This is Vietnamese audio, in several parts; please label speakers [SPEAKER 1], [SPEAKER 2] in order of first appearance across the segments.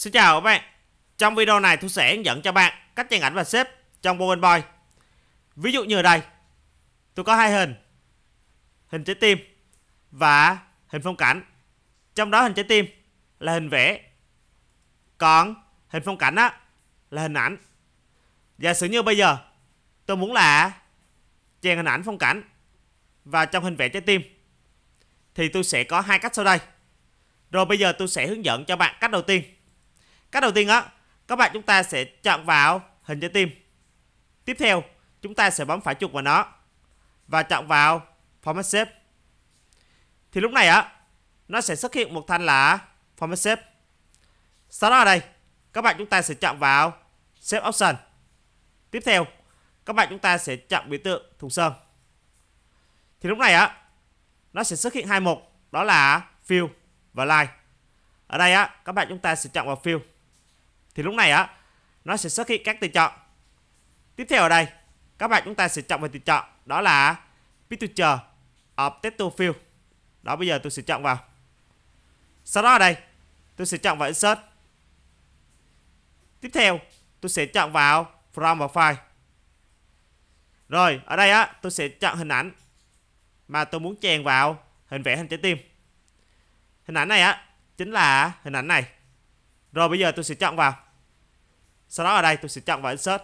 [SPEAKER 1] Xin chào các bạn Trong video này tôi sẽ hướng dẫn cho bạn cách trang ảnh và xếp trong Bowen Boy Ví dụ như ở đây Tôi có hai hình Hình trái tim Và hình phong cảnh Trong đó hình trái tim là hình vẽ Còn hình phong cảnh á là hình ảnh Giả sử như bây giờ Tôi muốn là chèn hình ảnh phong cảnh Và trong hình vẽ trái tim Thì tôi sẽ có hai cách sau đây Rồi bây giờ tôi sẽ hướng dẫn cho bạn cách đầu tiên Cách đầu tiên á, các bạn chúng ta sẽ chọn vào hình trái tim. Tiếp theo, chúng ta sẽ bấm phải chuột vào nó và chọn vào Format Shape. Thì lúc này á, nó sẽ xuất hiện một thanh là Format Shape. Sau đó ở đây, các bạn chúng ta sẽ chọn vào Shape Option. Tiếp theo, các bạn chúng ta sẽ chọn biểu tượng thùng sơn. Thì lúc này á, nó sẽ xuất hiện hai mục, đó là Fill và Line. Ở đây á, các bạn chúng ta sẽ chọn vào Fill thì lúc này á nó sẽ xuất hiện các tùy chọn tiếp theo ở đây các bạn chúng ta sẽ chọn về tùy chọn đó là picture of text field đó bây giờ tôi sẽ chọn vào sau đó ở đây tôi sẽ chọn vào insert tiếp theo tôi sẽ chọn vào from và file rồi ở đây á tôi sẽ chọn hình ảnh mà tôi muốn chèn vào hình vẽ hình trái tim hình ảnh này á chính là hình ảnh này rồi bây giờ tôi sẽ chọn vào sau đó ở đây tôi sẽ chọn vào insert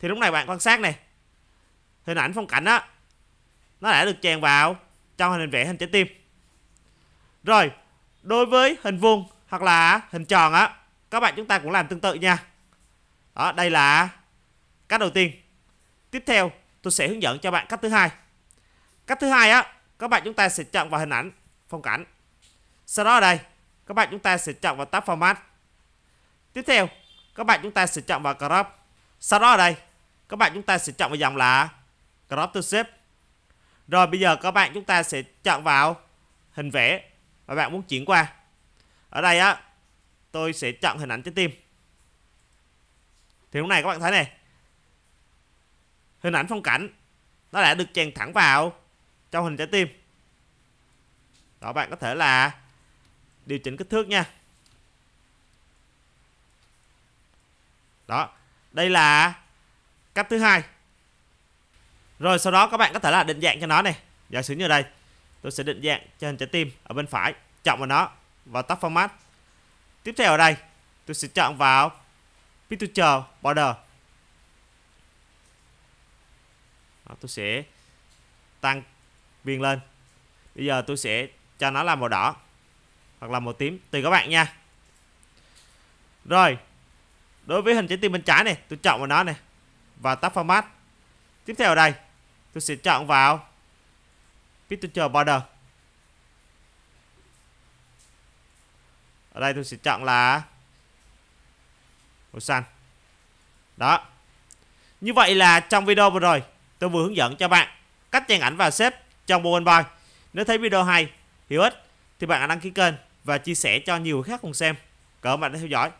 [SPEAKER 1] thì lúc này bạn quan sát này hình ảnh phong cảnh á nó đã được chèn vào trong hình vẽ hình trái tim rồi đối với hình vuông hoặc là hình tròn á các bạn chúng ta cũng làm tương tự nha đó đây là cách đầu tiên tiếp theo tôi sẽ hướng dẫn cho bạn cách thứ hai cách thứ hai á các bạn chúng ta sẽ chọn vào hình ảnh phong cảnh sau đó ở đây các bạn chúng ta sẽ chọn vào tab format tiếp theo các bạn chúng ta sẽ chọn vào crop sau đó ở đây các bạn chúng ta sẽ chọn vào dòng là crop to shape rồi bây giờ các bạn chúng ta sẽ chọn vào hình vẽ và bạn muốn chuyển qua ở đây á tôi sẽ chọn hình ảnh trái tim thì lúc này các bạn thấy này hình ảnh phong cảnh nó đã được chèn thẳng vào trong hình trái tim đó bạn có thể là điều chỉnh kích thước nha đó đây là cách thứ hai rồi sau đó các bạn có thể là định dạng cho nó này giả sử như đây tôi sẽ định dạng cho hình trái tim ở bên phải chọn vào nó vào tab format tiếp theo ở đây tôi sẽ chọn vào picture border đó, tôi sẽ tăng viền lên bây giờ tôi sẽ cho nó là màu đỏ hoặc là màu tím tùy các bạn nha rồi Đối với hình trái tim bên trái này, tôi chọn vào nó này và tab format. Tiếp theo ở đây, tôi sẽ chọn vào picture border. Ở đây tôi sẽ chọn là màu xanh. Đó. Như vậy là trong video vừa rồi, tôi vừa hướng dẫn cho bạn cách trang ảnh và xếp trong PowerPoint. Nếu thấy video hay, hữu ích thì bạn hãy đăng ký kênh và chia sẻ cho nhiều người khác cùng xem. Cảm ơn bạn đã theo dõi.